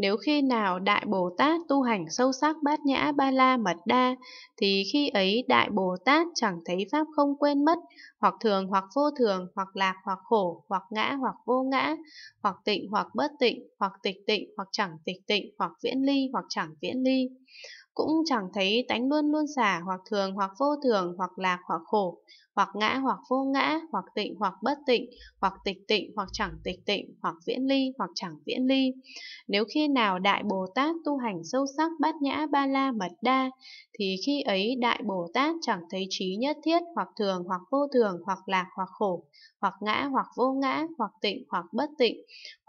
Nếu khi nào Đại Bồ Tát tu hành sâu sắc bát nhã ba la mật đa, thì khi ấy Đại Bồ Tát chẳng thấy Pháp không quên mất, hoặc thường hoặc vô thường, hoặc lạc hoặc khổ, hoặc ngã hoặc vô ngã, hoặc tịnh hoặc bất tịnh, hoặc tịch tịnh, hoặc chẳng tịch tịnh, hoặc viễn ly, hoặc chẳng viễn ly cũng chẳng thấy tánh luôn luôn xả hoặc thường hoặc vô thường hoặc lạc hoặc khổ, hoặc ngã hoặc vô ngã, hoặc tịnh hoặc bất tịnh, hoặc tịch tịnh hoặc chẳng tịch tịnh, hoặc viễn ly hoặc chẳng viễn ly. Nếu khi nào Đại Bồ Tát tu hành sâu sắc bát nhã ba la mật đa, thì khi ấy Đại Bồ Tát chẳng thấy trí nhất thiết hoặc thường hoặc vô thường hoặc lạc hoặc khổ, hoặc ngã hoặc vô ngã, hoặc tịnh hoặc bất tịnh,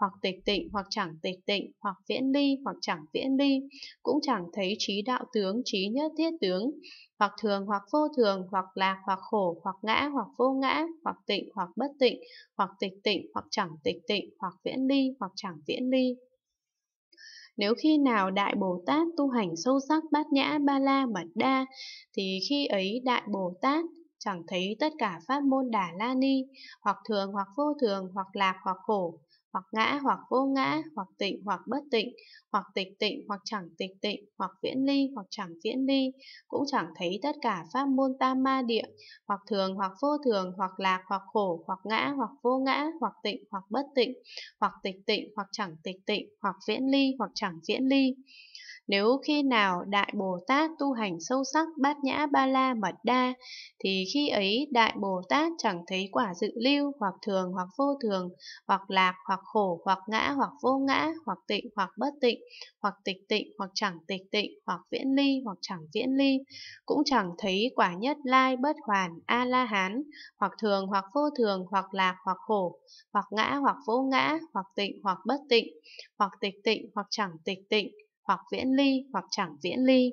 hoặc tịch tịnh hoặc chẳng tịch tịnh, hoặc viễn ly hoặc chẳng viễn ly, cũng chẳng thấy trí đạo đạo tướng, trí nhất thiết tướng, hoặc thường hoặc vô thường, hoặc lạc hoặc khổ, hoặc ngã hoặc vô ngã, hoặc tịnh hoặc bất tịnh, hoặc tịch tịnh hoặc chẳng tịch tịnh, hoặc viễn ly hoặc chẳng viễn ly. Nếu khi nào Đại Bồ Tát tu hành sâu sắc bát nhã ba la mật đa, thì khi ấy Đại Bồ Tát chẳng thấy tất cả pháp môn đà la ni, hoặc thường hoặc vô thường, hoặc lạc hoặc khổ, hoặc ngã hoặc vô ngã, hoặc tịnh hoặc bất tịnh, hoặc tịch tịnh hoặc chẳng tịch tịnh, hoặc viễn ly hoặc chẳng viễn ly, cũng chẳng thấy tất cả pháp môn tam ma địa, hoặc thường hoặc vô thường, hoặc lạc hoặc khổ, hoặc ngã hoặc vô ngã, hoặc tịnh hoặc bất tịnh, hoặc tịch tịnh hoặc chẳng tịch tịnh, hoặc viễn ly hoặc chẳng viễn ly. Nếu khi nào Đại Bồ Tát tu hành sâu sắc bát nhã ba la mật đa, thì khi ấy Đại Bồ Tát chẳng thấy quả dự lưu hoặc thường hoặc vô thường, hoặc lạc hoặc khổ hoặc ngã hoặc vô ngã, hoặc tịnh hoặc bất tịnh, hoặc tịch tịnh hoặc chẳng tịch tịnh, hoặc viễn ly hoặc chẳng viễn ly, cũng chẳng thấy quả nhất lai bất hoàn a la hán, hoặc thường hoặc vô thường, hoặc lạc hoặc khổ, hoặc ngã hoặc vô ngã, hoặc tịnh hoặc bất tịnh, hoặc tịch tịnh hoặc chẳng tịch tịnh, hoặc viễn ly hoặc chẳng viễn ly.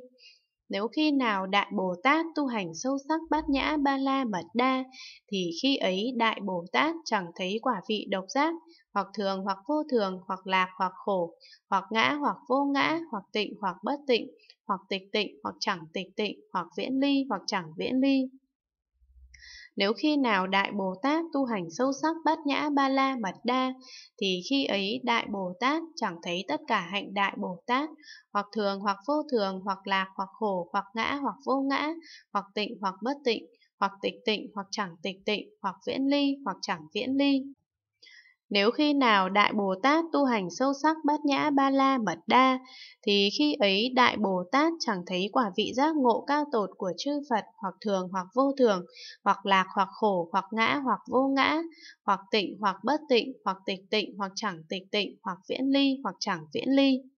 Nếu khi nào Đại Bồ Tát tu hành sâu sắc bát nhã ba la mật đa, thì khi ấy Đại Bồ Tát chẳng thấy quả vị độc giác, hoặc thường hoặc vô thường, hoặc lạc hoặc khổ, hoặc ngã hoặc vô ngã, hoặc tịnh hoặc bất tịnh, hoặc tịch tịnh hoặc chẳng tịch tịnh, hoặc viễn ly hoặc chẳng viễn ly. Nếu khi nào Đại Bồ Tát tu hành sâu sắc bát nhã ba la mật đa, thì khi ấy Đại Bồ Tát chẳng thấy tất cả hạnh Đại Bồ Tát, hoặc thường hoặc vô thường, hoặc lạc hoặc khổ, hoặc ngã hoặc vô ngã, hoặc tịnh hoặc bất tịnh, hoặc tịch tịnh hoặc chẳng tịch tịnh, hoặc viễn ly hoặc chẳng viễn ly. Nếu khi nào Đại Bồ Tát tu hành sâu sắc bát nhã ba la mật đa, thì khi ấy Đại Bồ Tát chẳng thấy quả vị giác ngộ cao tột của chư Phật hoặc thường hoặc vô thường, hoặc lạc hoặc khổ, hoặc ngã hoặc vô ngã, hoặc tịnh hoặc bất tịnh, hoặc tịch tịnh hoặc chẳng tịch tịnh, hoặc viễn ly hoặc chẳng viễn ly.